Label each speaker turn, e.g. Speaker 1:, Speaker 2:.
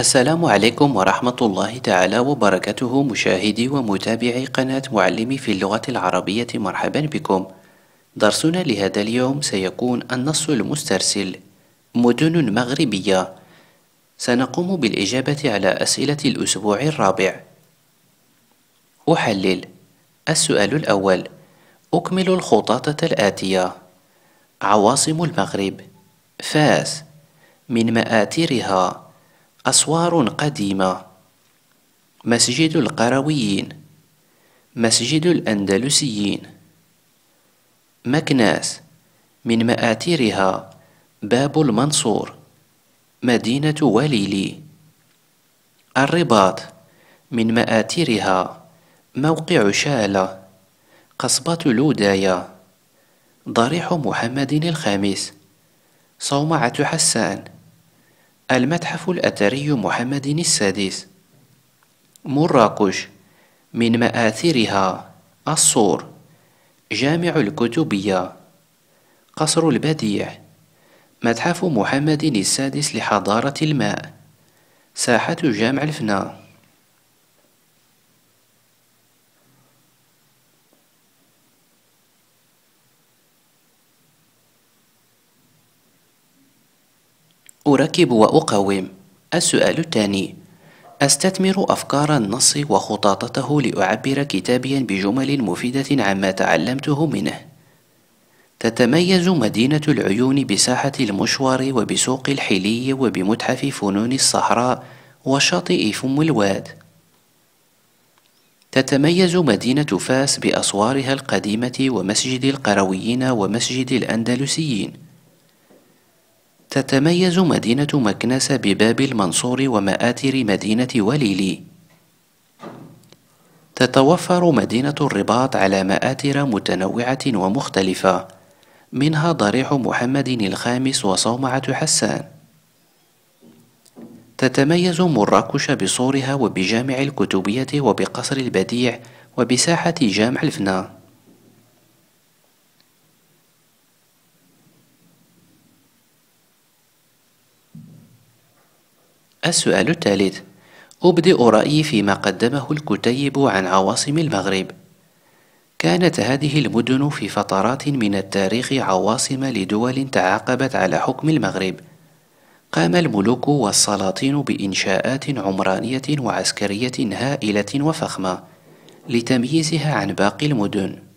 Speaker 1: السلام عليكم ورحمة الله تعالى وبركاته مشاهدي ومتابعي قناة معلمي في اللغة العربية مرحبا بكم درسنا لهذا اليوم سيكون النص المسترسل مدن مغربية سنقوم بالإجابة على أسئلة الأسبوع الرابع أحلل السؤال الأول أكمل الخطاطة الآتية عواصم المغرب فاس من مآثرها أسوار قديمة مسجد القرويين مسجد الأندلسيين مكناس من مآثرها باب المنصور مدينة وليلي الرباط من مآثرها موقع شالة قصبة لودايا ضريح محمد الخامس صومعة حسان المتحف الأثري محمد السادس مراكش من مآثرها الصور جامع الكتبية قصر البديع متحف محمد السادس لحضارة الماء ساحة جامع الفناء أركب وأقاوم السؤال الثاني أستثمر أفكار النص وخطاطته لأعبر كتابيا بجمل مفيدة عما تعلمته منه تتميز مدينة العيون بساحة المشوار وبسوق الحلي وبمتحف فنون الصحراء وشاطئ فم الواد تتميز مدينة فاس بأسوارها القديمة ومسجد القرويين ومسجد الأندلسيين تتميز مدينة مكنسة بباب المنصور ومآثر مدينة وليلي تتوفر مدينة الرباط على مآثر متنوعة ومختلفة منها ضريح محمد الخامس وصومعة حسان تتميز مراكش بصورها وبجامع الكتبية وبقصر البديع وبساحة جامع الفنا السؤال الثالث أبدئ رأيي فيما قدمه الكتيب عن عواصم المغرب كانت هذه المدن في فترات من التاريخ عواصم لدول تعاقبت على حكم المغرب قام الملوك والسلاطين بإنشاءات عمرانية وعسكرية هائلة وفخمة لتمييزها عن باقي المدن